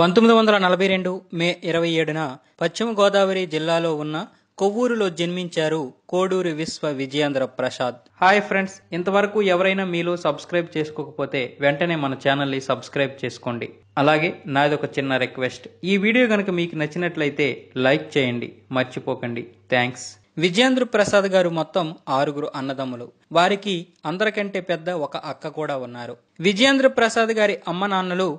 పంతొమ్మిది వందల నలభై రెండు మే ఇరవై ఏడున పశ్చిమ గోదావరి జిల్లాలో ఉన్న కొవ్వూరులో జన్మించారు కోడూరి విశ్వ విజయేంద్ర ప్రసాద్ హాయ్ ఫ్రెండ్స్ ఇంతవరకు ఎవరైనా మీలో సబ్స్క్రైబ్ చేసుకోకపోతే వెంటనే మన ఛానల్ని సబ్స్క్రైబ్ చేసుకోండి అలాగే నాది ఒక చిన్న రిక్వెస్ట్ ఈ వీడియో కనుక మీకు నచ్చినట్లయితే లైక్ చేయండి మర్చిపోకండి థ్యాంక్స్ విజయేంద్ర ప్రసాద్ గారు మొత్తం ఆరుగురు అన్నదమ్ములు వారికి అందరికంటే పెద్ద ఒక అక్క కూడా ఉన్నారు విజయేంద్ర ప్రసాద్ గారి అమ్మ నాన్నలు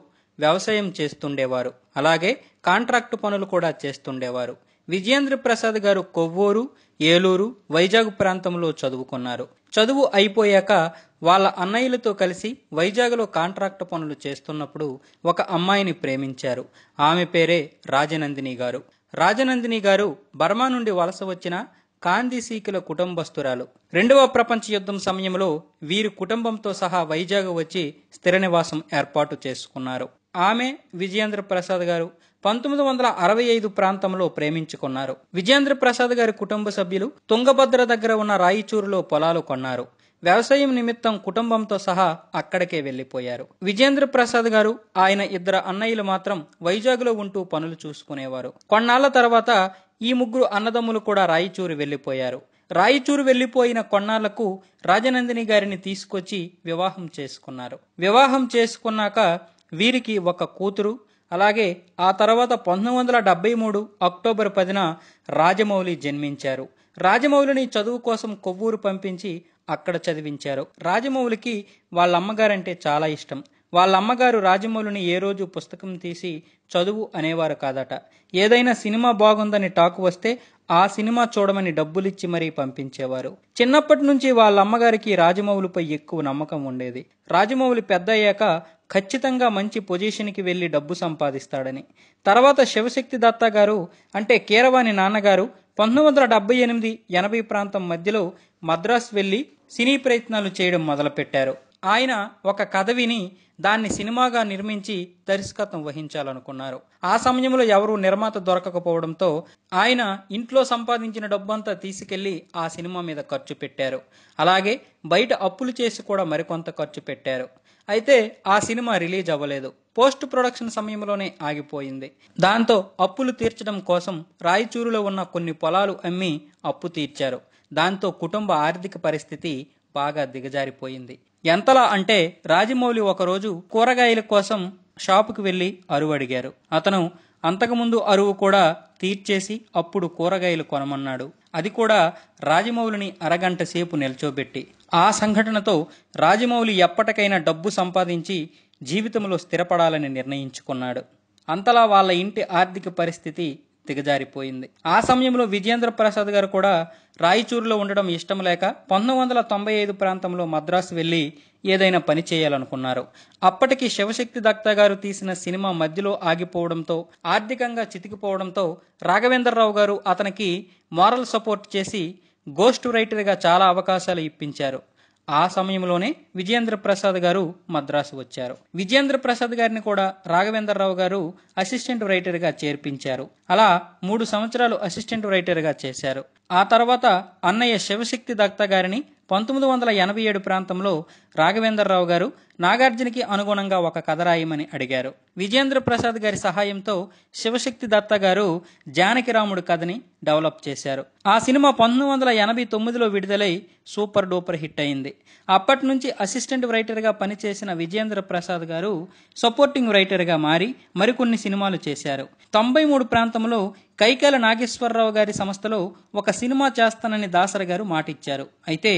వ్యవసాయం చేస్తుండేవారు అలాగే కాంట్రాక్టు పనులు కూడా చేస్తుండేవారు విజయేంద్ర ప్రసాద్ గారు కొవ్వూరు ఏలూరు వైజాగ్ ప్రాంతంలో చదువుకున్నారు చదువు అయిపోయాక వాళ్ళ అన్నయ్యలతో కలిసి వైజాగ్లో కాంట్రాక్ట్ పనులు చేస్తున్నప్పుడు ఒక అమ్మాయిని ప్రేమించారు ఆమె పేరే రాజనందిని గారు రాజనందిని గారు బర్మా నుండి వలస వచ్చిన కాందిసీకుల కుటుంబస్తురాలు రెండవ ప్రపంచ యుద్ధం సమయంలో వీరి కుటుంబంతో సహా వైజాగ్ వచ్చి స్థిర నివాసం ఏర్పాటు చేసుకున్నారు ఆమె విజయేంద్ర ప్రసాద్ గారు పంతొమ్మిది వందల అరవై ఐదు ప్రాంతంలో ప్రేమించుకున్నారు విజేంద్ర ప్రసాద్ గారి కుటుంబ సభ్యులు తుంగభద్ర దగ్గర ఉన్న రాయిచూరులో పొలాలు కొన్నారు వ్యవసాయం నిమిత్తం కుటుంబంతో సహా అక్కడికే వెళ్లిపోయారు విజేంద్ర ప్రసాద్ గారు ఆయన ఇద్దరు అన్నయ్యలు మాత్రం వైజాగ్లో ఉంటూ పనులు చూసుకునేవారు కొన్నాళ్ల తర్వాత ఈ ముగ్గురు అన్నదమ్ములు కూడా రాయిచూరు వెళ్లిపోయారు రాయిచూరు వెళ్లిపోయిన కొన్నాళ్లకు రాజనందిని గారిని తీసుకొచ్చి వివాహం చేసుకున్నారు వివాహం చేసుకున్నాక వీరికి ఒక కూతురు అలాగే ఆ తర్వాత పంతొమ్మిది వందల డెబ్బై మూడు అక్టోబర్ పదిన రాజమౌళి జన్మించారు రాజమౌళిని చదువు కోసం కొవ్వూరు పంపించి అక్కడ చదివించారు రాజమౌళికి వాళ్ళ అమ్మగారంటే చాలా ఇష్టం వాళ్ళ అమ్మగారు రాజమౌళిని ఏ రోజు పుస్తకం తీసి చదువు అనేవారు కాదట ఏదైనా సినిమా బాగుందని టాక్ వస్తే ఆ సినిమా చూడమని డబ్బులిచ్చి మరీ పంపించేవారు చిన్నప్పటి నుంచి వాళ్ళ అమ్మగారికి రాజమౌళిపై ఎక్కువ నమ్మకం ఉండేది రాజమౌళి పెద్ద ఖచ్చితంగా మంచి పొజిషన్కి వెళ్ళి డబ్బు సంపాదిస్తాడని తర్వాత శివశక్తి దత్తా గారు అంటే కీరవాణి నాన్నగారు పంతొమ్మిది వందల డెబ్బై ఎనిమిది ఎనభై ప్రాంతం మధ్యలో మద్రాసు వెళ్ళి సినీ ప్రయత్నాలు చేయడం మొదలుపెట్టారు ఆయన ఒక కథ విని దాన్ని సినిమాగా నిర్మించి దర్శకత్వం వహించాలనుకున్నారు ఆ సమయంలో ఎవరూ నిర్మాత దొరకకపోవడంతో ఆయన ఇంట్లో సంపాదించిన డబ్బంతా తీసుకెళ్లి ఆ సినిమా మీద ఖర్చు పెట్టారు అలాగే బయట అప్పులు చేసి కూడా మరికొంత ఖర్చు పెట్టారు అయితే ఆ సినిమా రిలీజ్ అవ్వలేదు పోస్ట్ ప్రొడక్షన్ సమయంలోనే ఆగిపోయింది దాంతో అప్పులు తీర్చడం కోసం రాయచూరులో ఉన్న కొన్ని పొలాలు అమ్మి అప్పు తీర్చారు దాంతో కుటుంబ ఆర్థిక పరిస్థితి బాగా దిగజారిపోయింది ఎంతలా అంటే రాజమౌళి ఒకరోజు కూరగాయల కోసం షాపుకు వెళ్ళి అరువు అడిగారు అతను అంతకుముందు అరువు కూడా తీర్చేసి అప్పుడు కూరగాయలు కొనమన్నాడు అది కూడా రాజమౌళిని అరగంట సేపు నిల్చోబెట్టి ఆ సంఘటనతో రాజమౌళి ఎప్పటికైనా డబ్బు సంపాదించి జీవితంలో స్థిరపడాలని నిర్ణయించుకున్నాడు అంతలా వాళ్ళ ఇంటి ఆర్థిక పరిస్థితి దిగజారిపోయింది ఆ సమయంలో విజేంద్ర ప్రసాద్ గారు కూడా రాయచూరులో ఉండడం ఇష్టం లేక పంతొమ్మిది వందల తొంభై ఐదు ప్రాంతంలో మద్రాసు వెళ్ళి ఏదైనా పని చేయాలనుకున్నారు అప్పటికి శివశక్తి దత్త గారు తీసిన సినిమా మధ్యలో ఆగిపోవడంతో ఆర్థికంగా చితికిపోవడంతో రాఘవేంద్రరావు గారు అతనికి మారల్ సపోర్ట్ చేసి గోస్ట్ రైటర్గా చాలా అవకాశాలు ఇప్పించారు ఆ సమయంలోనే విజయేంద్ర ప్రసాద్ గారు మద్రాసు వచ్చారు విజయేంద్ర ప్రసాద్ గారిని కూడా రాఘవేంద్రరావు గారు అసిస్టెంట్ రైటర్గా చేర్పించారు అలా మూడు సంవత్సరాలు అసిస్టెంట్ రైటర్గా చేశారు ఆ తర్వాత అన్నయ్య శివశక్తి దత్త గారిని పంతొమ్మిది వందల ఎనభై ఏడు ప్రాంతంలో రాఘవేంద్రరావు గారు నాగార్జునికి అనుగుణంగా ఒక కథ రాయమని అడిగారు విజేంద్ర ప్రసాద్ గారి సహాయంతో శివశక్తి దత్త గారు జానకిరాముడు కథని డెవలప్ చేశారు ఆ సినిమా పంతొమ్మిది వందల ఎనభై తొమ్మిదిలో విడుదలై సూపర్ డూపర్ హిట్ అయింది అప్పటి నుంచి అసిస్టెంట్ రైటర్గా పనిచేసిన విజయేంద్ర ప్రసాద్ గారు సపోర్టింగ్ రైటర్గా మారి మరికొన్ని సినిమాలు చేశారు తొంభై మూడు ప్రాంతంలో కైకాల నాగేశ్వరరావు గారి సంస్థలో ఒక సినిమా చేస్తానని దాసరి గారు మాటిచ్చారు అయితే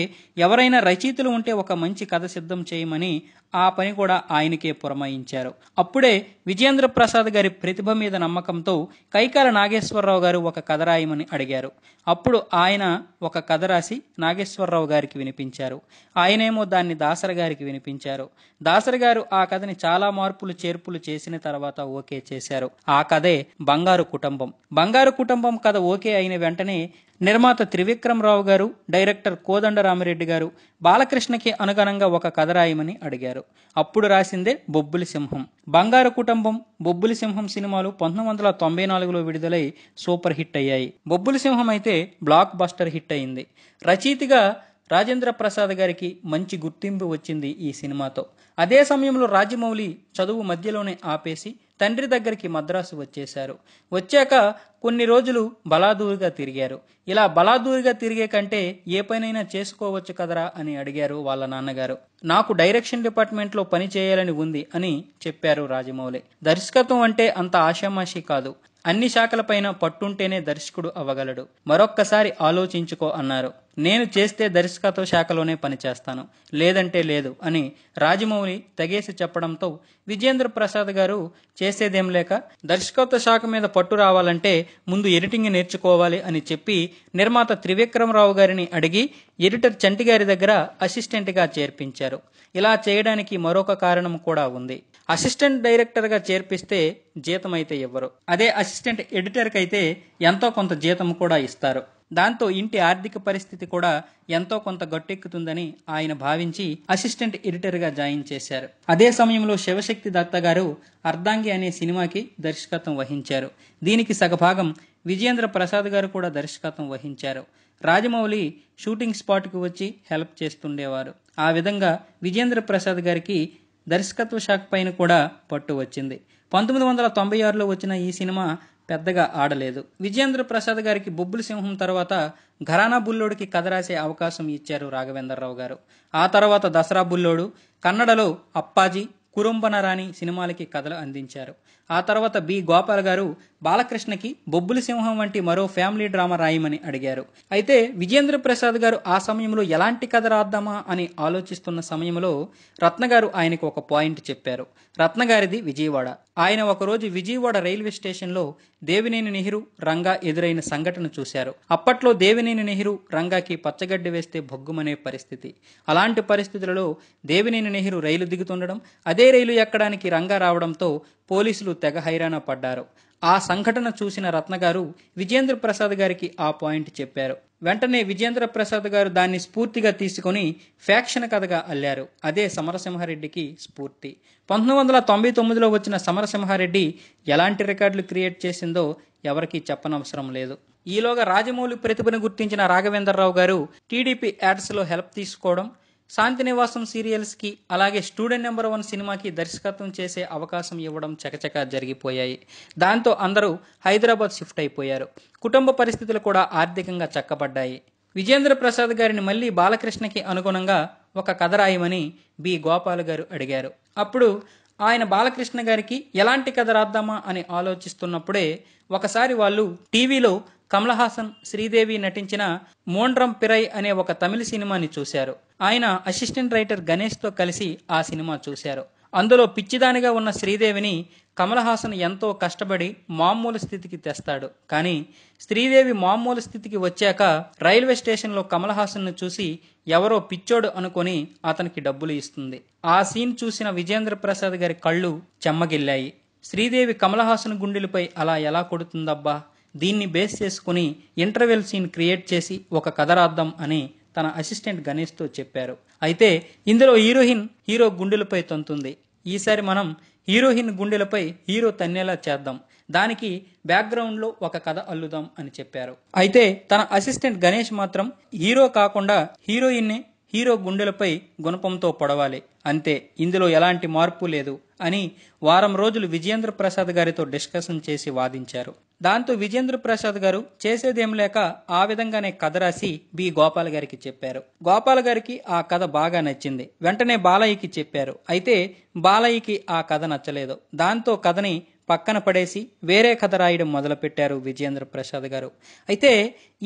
ఎవరైనా రచయితలు ఉంటే ఒక మంచి కథ సిద్ధం చేయమని ఆ పని కూడా ఆయనకే పురమాయించారు అప్పుడే విజేంద్ర ప్రసాద్ గారి ప్రతిభ మీద నమ్మకంతో కైకాల నాగేశ్వరరావు గారు ఒక కథ రాయమని అడిగారు అప్పుడు ఆయన ఒక కథ రాసి నాగేశ్వరరావు రామారావు గారికి వినిపించారు ఆయనేమో దాన్ని దాసర గారికి వినిపించారు దాసరి గారు ఆ కథని చాలా మార్పులు చేర్పులు చేసిన తర్వాత ఓకే చేశారు ఆ కథే బంగారు కుటుంబం బంగారు కుటుంబం కథ ఓకే అయిన వెంటనే నిర్మాత త్రివిక్రమరావు గారు డైరెక్టర్ కోదండరామిరెడ్డి గారు బాలకృష్ణకి అనుగుణంగా ఒక కథ రాయమని అడిగారు అప్పుడు రాసిందే బొబ్బులి సింహం బంగారు కుటుంబం బొబ్బులి సింహం సినిమాలు పంతొమ్మిది వందల తొంభై నాలుగులో విడుదలై సూపర్ హిట్ అయ్యాయి బొబ్బులి సింహం అయితే బ్లాక్ బస్టర్ హిట్ అయింది రచయితగా రాజేంద్ర ప్రసాద్ గారికి మంచి గుర్తింపు వచ్చింది ఈ సినిమాతో అదే సమయంలో రాజమౌళి చదువు మధ్యలోనే ఆపేసి తండ్రి దగ్గరికి మద్రాసు వచ్చేశారు వచ్చాక కొన్ని రోజులు బలాదూరుగా తిరిగారు ఇలా బలాదూరుగా తిరిగే కంటే ఏ పనైనా చేసుకోవచ్చు కదరా అని అడిగారు వాళ్ళ నాన్నగారు నాకు డైరెక్షన్ డిపార్ట్మెంట్లో పని చేయాలని ఉంది అని చెప్పారు రాజమౌళి దర్శకత్వం అంటే అంత ఆషామాషి కాదు అన్ని శాఖలపైన పట్టుంటేనే దర్శకుడు అవ్వగలడు మరొక్కసారి ఆలోచించుకో అన్నారు నేను చేస్తే దర్శకత్వ శాఖలోనే పనిచేస్తాను లేదంటే లేదు అని రాజమౌళి తెగేసి చెప్పడంతో విజేంద్ర ప్రసాద్ గారు చేసేదేం లేక దర్శకత్వ శాఖ మీద పట్టు రావాలంటే ముందు ఎడిటింగ్ నేర్చుకోవాలి అని చెప్పి నిర్మాత త్రివిక్రమరావు గారిని అడిగి ఎడిటర్ చంటిగారి దగ్గర అసిస్టెంట్గా చేర్పించారు ఇలా చేయడానికి మరొక కారణం కూడా ఉంది అసిస్టెంట్ డైరెక్టర్గా చేర్పిస్తే జీతం అయితే ఇవ్వరు అదే అసిస్టెంట్ ఎడిటర్కి అయితే ఎంతో కొంత జీతం కూడా ఇస్తారు దాంతో ఇంటి ఆర్థిక పరిస్థితి కూడా ఎంతో కొంత గట్టెక్కుతుందని ఆయన భావించి అసిస్టెంట్ ఎడిటర్గా జాయిన్ చేశారు అదే సమయంలో శివశక్తి దత్త గారు అర్ధాంగి అనే సినిమాకి దర్శకత్వం వహించారు దీనికి సగభాగం విజయేంద్ర ప్రసాద్ గారు కూడా దర్శకత్వం వహించారు రాజమౌళి షూటింగ్ స్పాట్కి వచ్చి హెల్ప్ చేస్తుండేవారు ఆ విధంగా విజేంద్ర ప్రసాద్ గారికి దర్శకత్వ శాఖ పైన కూడా పట్టు వచ్చింది పంతొమ్మిది వందల తొంభై ఆరులో వచ్చిన ఈ సినిమా పెద్దగా ఆడలేదు విజేంద్ర ప్రసాద్ గారికి బొబ్బుల సింహం తర్వాత ఘరానా బుల్లోడికి కథ రాసే అవకాశం ఇచ్చారు రాఘవేంద్రరావు గారు ఆ తర్వాత దసరా బుల్లోడు కన్నడలో అప్పాజీ రాణి సినిమాలకి కథలు అందించారు ఆ తర్వాత బి గోపాల్ గారు బాలకృష్ణకి బొబ్బుల సింహం వంటి మరో ఫ్యామిలీ డ్రామా రాయమని అడిగారు అయితే విజేంద్ర ప్రసాద్ గారు ఆ సమయంలో ఎలాంటి కథ రాద్దామా అని ఆలోచిస్తున్న సమయంలో రత్నగారు ఆయనకు ఒక పాయింట్ చెప్పారు రత్నగారిది విజయవాడ ఆయన ఒకరోజు విజయవాడ రైల్వే స్టేషన్లో దేవినేని నెహ్రూ రంగా ఎదురైన సంఘటన చూశారు అప్పట్లో దేవినేని నెహ్రూ రంగాకి పచ్చగడ్డి వేస్తే భొగ్గుమనే పరిస్థితి అలాంటి పరిస్థితులలో దేవినేని నెహ్రూ రైలు దిగుతుండడం అదే అదే రైలు ఎక్కడానికి రంగా రావడంతో పోలీసులు తెగ హైరాణ పడ్డారు ఆ సంఘటన చూసిన రత్నగారు విజేంద్ర ప్రసాద్ గారికి ఆ పాయింట్ చెప్పారు వెంటనే విజేంద్ర ప్రసాద్ గారు దాన్ని స్ఫూర్తిగా తీసుకుని ఫ్యాక్షన్ కథగా అల్లారు అదే సమరసింహారెడ్డికి స్ఫూర్తి పంతొమ్మిది వందల తొంభై తొమ్మిదిలో వచ్చిన సమరసింహారెడ్డి ఎలాంటి రికార్డులు క్రియేట్ చేసిందో ఎవరికీ చెప్పనవసరం లేదు ఈలోగా రాజమౌళి ప్రతిభను గుర్తించిన రాఘవేంద్రరావు గారు టీడీపీ యాడ్స్లో హెల్ప్ తీసుకోవడం శాంతినివాసం సీరియల్స్కి అలాగే స్టూడెంట్ నెంబర్ వన్ సినిమాకి దర్శకత్వం చేసే అవకాశం ఇవ్వడం చకచక జరిగిపోయాయి దాంతో అందరూ హైదరాబాద్ షిఫ్ట్ అయిపోయారు కుటుంబ పరిస్థితులు కూడా ఆర్థికంగా చక్కబడ్డాయి విజేంద్ర ప్రసాద్ గారిని మళ్ళీ బాలకృష్ణకి అనుగుణంగా ఒక కథ రాయమని బి గోపాల్ గారు అడిగారు అప్పుడు ఆయన బాలకృష్ణ గారికి ఎలాంటి కథ రాద్దామా అని ఆలోచిస్తున్నప్పుడే ఒకసారి వాళ్ళు టీవీలో కమల్ హాసన్ శ్రీదేవి నటించిన మోండ్రం పిరై అనే ఒక తమిళ సినిమాని చూశారు ఆయన అసిస్టెంట్ రైటర్ గణేష్తో కలిసి ఆ సినిమా చూశారు అందులో పిచ్చిదానిగా ఉన్న శ్రీదేవిని కమల్ హాసన్ ఎంతో కష్టపడి మామూలు స్థితికి తెస్తాడు కానీ శ్రీదేవి మామూలు స్థితికి వచ్చాక రైల్వే స్టేషన్లో కమల్ చూసి ఎవరో పిచ్చోడు అనుకొని అతనికి డబ్బులు ఇస్తుంది ఆ సీన్ చూసిన విజేంద్ర ప్రసాద్ గారి కళ్ళు చెమ్మగిల్లాయి శ్రీదేవి కమల్ హాసన్ గుండెలపై అలా ఎలా కొడుతుందబ్బా దీన్ని బేస్ చేసుకుని ఇంటర్వెల్ సీన్ క్రియేట్ చేసి ఒక కథ రాద్దాం అని తన అసిస్టెంట్ గణేష్తో చెప్పారు అయితే ఇందులో హీరోయిన్ హీరో గుండెలపై తంతుంది ఈసారి మనం హీరోయిన్ గుండెలపై హీరో తన్నేలా చేద్దాం దానికి బ్యాక్గ్రౌండ్లో ఒక కథ అల్లుదాం అని చెప్పారు అయితే తన అసిస్టెంట్ గణేష్ మాత్రం హీరో కాకుండా హీరోయిన్నే హీరో గుండెలపై గుణపంతో పొడవాలి అంతే ఇందులో ఎలాంటి మార్పు లేదు అని వారం రోజులు విజయేంద్ర ప్రసాద్ గారితో డిస్కషన్ చేసి వాదించారు దాంతో విజేంద్ర ప్రసాద్ గారు చేసేదేం లేక ఆ విధంగానే కథ రాసి బి గోపాల్ గారికి చెప్పారు గోపాల్ గారికి ఆ కథ బాగా నచ్చింది వెంటనే బాలయ్యకి చెప్పారు అయితే బాలయ్యకి ఆ కథ నచ్చలేదు దాంతో కథని పక్కన పడేసి వేరే కథ రాయడం మొదలుపెట్టారు విజయేంద్ర ప్రసాద్ గారు అయితే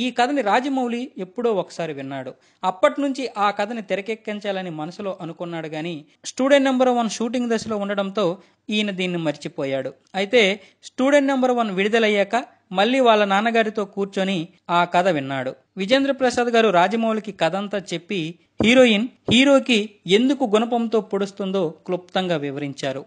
ఈ కథని రాజమౌళి ఎప్పుడో ఒకసారి విన్నాడు అప్పటి నుంచి ఆ కథని తెరకెక్కించాలని మనసులో అనుకున్నాడు కానీ స్టూడెంట్ నెంబర్ వన్ షూటింగ్ దశలో ఉండడంతో ఈయన దీన్ని మర్చిపోయాడు అయితే స్టూడెంట్ నెంబర్ వన్ విడుదలయ్యాక మళ్ళీ వాళ్ళ నాన్నగారితో కూర్చొని ఆ కథ విన్నాడు విజేంద్ర ప్రసాద్ గారు రాజమౌళికి కథ అంతా చెప్పి హీరోయిన్ హీరోకి ఎందుకు గుణపంతో పొడుస్తుందో క్లుప్తంగా వివరించారు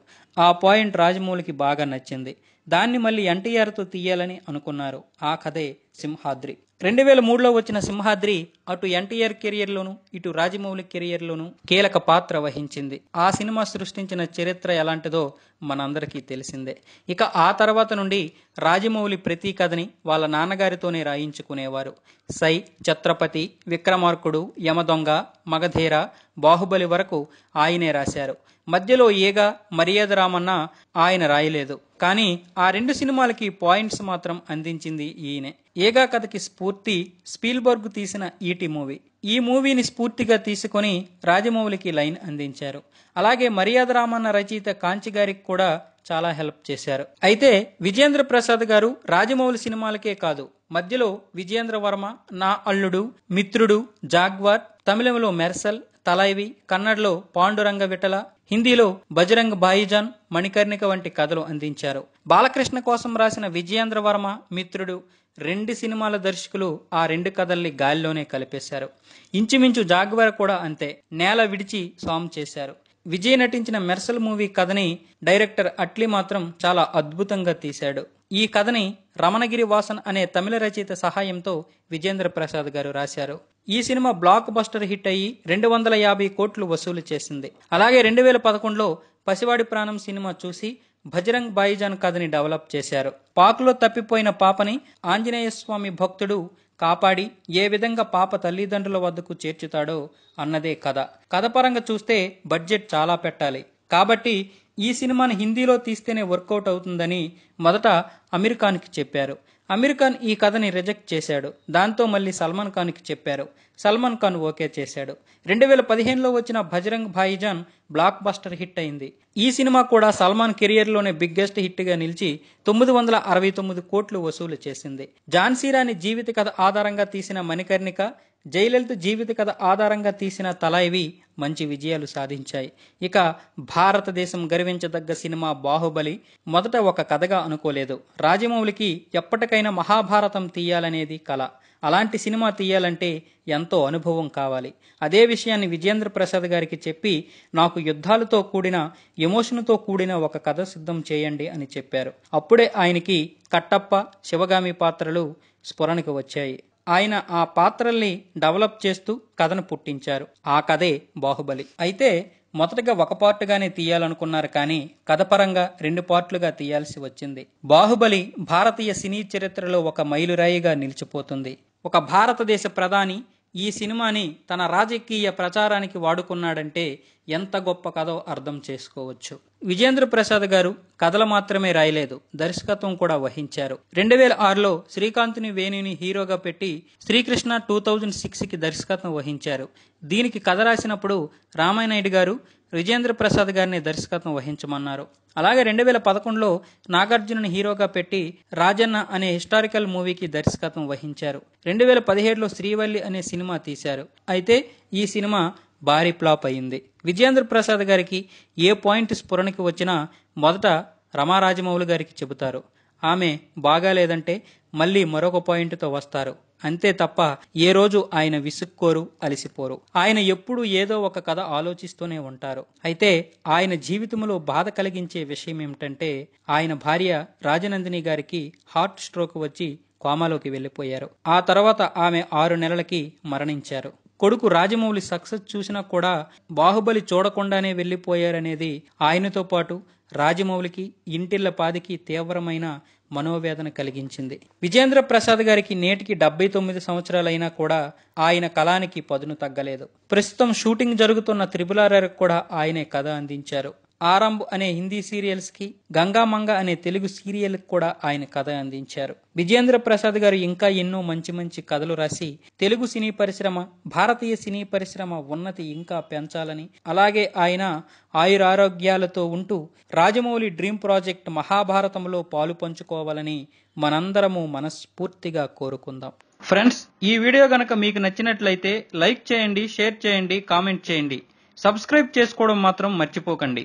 ఆ పాయింట్ రాజమౌళికి బాగా నచ్చింది దాన్ని మళ్ళీ ఎన్టీఆర్తో తీయాలని అనుకున్నారు ఆ కథే సింహాద్రి రెండు వేల మూడులో వచ్చిన సింహాద్రి అటు ఎన్టీఆర్ కెరియర్లోను ఇటు రాజమౌళి కెరియర్లోను కీలక పాత్ర వహించింది ఆ సినిమా సృష్టించిన చరిత్ర ఎలాంటిదో మనందరికీ తెలిసిందే ఇక ఆ తర్వాత నుండి రాజమౌళి ప్రతి కథని వాళ్ళ నాన్నగారితోనే రాయించుకునేవారు సై ఛత్రపతి విక్రమార్కుడు యమదొంగ మగధీర బాహుబలి వరకు ఆయనే రాశారు మధ్యలో ఏగా మర్యాద రామన్న ఆయన రాయలేదు కానీ ఆ రెండు సినిమాలకి పాయింట్స్ మాత్రం అందించింది ఈయనే ఏగా కథకి స్ఫూర్తి స్పీల్బర్గ్ తీసిన ఈటి మూవీ ఈ మూవీని స్ఫూర్తిగా తీసుకొని రాజమౌళికి లైన్ అందించారు అలాగే మర్యాద రామన్న రచయిత కాంచి గారికి కూడా చాలా హెల్ప్ చేశారు అయితే విజేంద్ర ప్రసాద్ గారు రాజమౌళి సినిమాలకే కాదు మధ్యలో విజేంద్ర వర్మ నా అల్లుడు మిత్రుడు జాగ్వార్ తమిళంలో మెర్సల్ తలైవి కన్నడలో పాండురంగ విటల హిందీలో బజరంగ్ బాయిజాన్ మణికర్ణిక వంటి కథలు అందించారు బాలకృష్ణ కోసం రాసిన విజయేంద్ర వర్మ మిత్రుడు రెండు సినిమాల దర్శకులు ఆ రెండు కథల్ని గాలిలోనే కలిపేశారు ఇంచుమించు జాగ్వర్ కూడా అంతే నేల విడిచి సాంగ్ చేశారు విజయ్ నటించిన మెర్సల్ మూవీ కథని డైరెక్టర్ అట్లీ మాత్రం చాలా అద్భుతంగా తీశాడు ఈ కథని రమణగిరి వాసన్ అనే తమిళ రచయిత సహాయంతో విజేంద్ర ప్రసాద్ గారు రాశారు ఈ సినిమా బ్లాక్ బస్టర్ హిట్ అయ్యి రెండు వందల యాభై కోట్లు వసూలు చేసింది అలాగే రెండు వేల పదకొండులో పసివాడి ప్రాణం సినిమా చూసి భజరంగ్ భాయిజాన్ కథని డెవలప్ చేశారు పాకులో తప్పిపోయిన పాపని ఆంజనేయ స్వామి భక్తుడు కాపాడి ఏ విధంగా పాప తల్లిదండ్రుల వద్దకు చేర్చుతాడో అన్నదే కథ కథ పరంగా చూస్తే బడ్జెట్ చాలా పెట్టాలి కాబట్టి ఈ సినిమాను హిందీలో తీస్తేనే వర్కౌట్ అవుతుందని మొదట అమీర్ ఖాన్కి చెప్పారు అమీర్ ఖాన్ ఈ కథని రిజెక్ట్ చేశాడు దాంతో మళ్ళీ సల్మాన్ ఖాన్కి చెప్పారు సల్మాన్ ఖాన్ ఓకే చేశాడు రెండు వేల పదిహేనులో వచ్చిన Bajrangi Bhaijaan blockbuster hit అయింది ఈ సినిమా కూడా సల్మాన్ కెరియర్లోనే బిగ్గెస్ట్ హిట్గా నిలిచి తొమ్మిది వందల అరవై తొమ్మిది కోట్లు వసూలు చేసింది ఝాన్సీరాని జీవిత కథ ఆధారంగా తీసిన మణికర్ణిక జయలలిత జీవిత కథ ఆధారంగా తీసిన తల ఇవి మంచి విజయాలు సాధించాయి ఇక భారతదేశం గర్వించదగ్గ సినిమా బాహుబలి మొదట ఒక కథగా అనుకోలేదు రాజమౌళికి ఎప్పటికైనా మహాభారతం తీయాలనేది కళ అలాంటి సినిమా తీయాలంటే ఎంతో అనుభవం కావాలి అదే విషయాన్ని విజేంద్ర ప్రసాద్ గారికి చెప్పి నాకు యుద్ధాలతో కూడిన ఎమోషన్తో కూడిన ఒక కథ సిద్ధం చేయండి అని చెప్పారు అప్పుడే ఆయనకి కట్టప్ప శివగామి పాత్రలు స్ఫురణకు వచ్చాయి ఆయన ఆ పాత్రల్ని డెవలప్ చేస్తూ కథను పుట్టించారు ఆ కథే బాహుబలి అయితే మొదటగా ఒక పార్టుగానే తీయాలనుకున్నారు కానీ కథపరంగా రెండు పార్ట్లుగా తీయాల్సి వచ్చింది బాహుబలి భారతీయ సినీ చరిత్రలో ఒక మైలురాయిగా నిలిచిపోతుంది ఒక భారతదేశ ప్రధాని ఈ సినిమాని తన రాజకీయ ప్రచారానికి వాడుకున్నాడంటే ఎంత గొప్ప కథో అర్థం చేసుకోవచ్చు విజేంద్ర ప్రసాద్ గారు కథలు మాత్రమే రాయలేదు దర్శకత్వం కూడా వహించారు రెండు వేల ఆరులో శ్రీకాంత్ని వేణుని హీరోగా పెట్టి శ్రీకృష్ణ టూ థౌజండ్ సిక్స్కి దర్శకత్వం వహించారు దీనికి కథ రాసినప్పుడు రామానాయుడు గారు విజేంద్ర ప్రసాద్ గారిని దర్శకత్వం వహించమన్నారు అలాగే రెండు వేల పదకొండులో నాగార్జునని హీరోగా పెట్టి రాజన్న అనే హిస్టారికల్ మూవీకి దర్శకత్వం వహించారు రెండు వేల పదిహేడులో శ్రీవల్లి అనే సినిమా తీశారు అయితే ఈ సినిమా భారీ ఫ్లాప్ అయింది విజయేంద్ర ప్రసాద్ గారికి ఏ పాయింట్ స్ఫురణకి వచ్చినా మొదట రమారాజమౌళి గారికి చెబుతారు ఆమె బాగాలేదంటే మళ్ళీ మరొక పాయింట్తో వస్తారు అంతే తప్ప ఏ రోజు ఆయన విసుక్కోరు అలసిపోరు ఆయన ఎప్పుడూ ఏదో ఒక కథ ఆలోచిస్తూనే ఉంటారు అయితే ఆయన జీవితంలో బాధ కలిగించే విషయం ఏమిటంటే ఆయన భార్య రాజనందిని గారికి హార్ట్ స్ట్రోక్ వచ్చి కోమాలోకి వెళ్ళిపోయారు ఆ తర్వాత ఆమె ఆరు నెలలకి మరణించారు కొడుకు రాజమౌళి సక్సెస్ చూసినా కూడా బాహుబలి చూడకుండానే వెళ్ళిపోయారనేది ఆయనతో పాటు రాజమౌళికి పాదికి తీవ్రమైన మనోవేదన కలిగించింది విజేంద్ర ప్రసాద్ గారికి నేటికి డెబ్బై తొమ్మిది సంవత్సరాలైనా కూడా ఆయన కళానికి పదును తగ్గలేదు ప్రస్తుతం షూటింగ్ జరుగుతున్న త్రిపులారకు కూడా ఆయనే కథ అందించారు ఆరంభ్ అనే హిందీ సీరియల్స్కి గంగామంగ అనే తెలుగు సీరియల్కి కూడా ఆయన కథ అందించారు విజేంద్ర ప్రసాద్ గారు ఇంకా ఎన్నో మంచి మంచి కథలు రాసి తెలుగు సినీ పరిశ్రమ భారతీయ సినీ పరిశ్రమ ఉన్నతి ఇంకా పెంచాలని అలాగే ఆయన ఆయురారోగ్యాలతో ఉంటూ రాజమౌళి డ్రీమ్ ప్రాజెక్ట్ మహాభారతంలో పాలు పంచుకోవాలని మనందరము మనస్ఫూర్తిగా కోరుకుందాం ఫ్రెండ్స్ ఈ వీడియో గనక మీకు నచ్చినట్లయితే లైక్ చేయండి షేర్ చేయండి కామెంట్ చేయండి సబ్స్క్రైబ్ చేసుకోవడం మాత్రం మర్చిపోకండి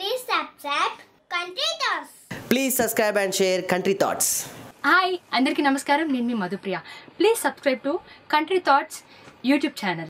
Please subscribe Country Thoughts. Please subscribe and share Country Thoughts. Hi అందరికీ నమస్కారం నేను మీ Madhupriya please subscribe to country thoughts YouTube channel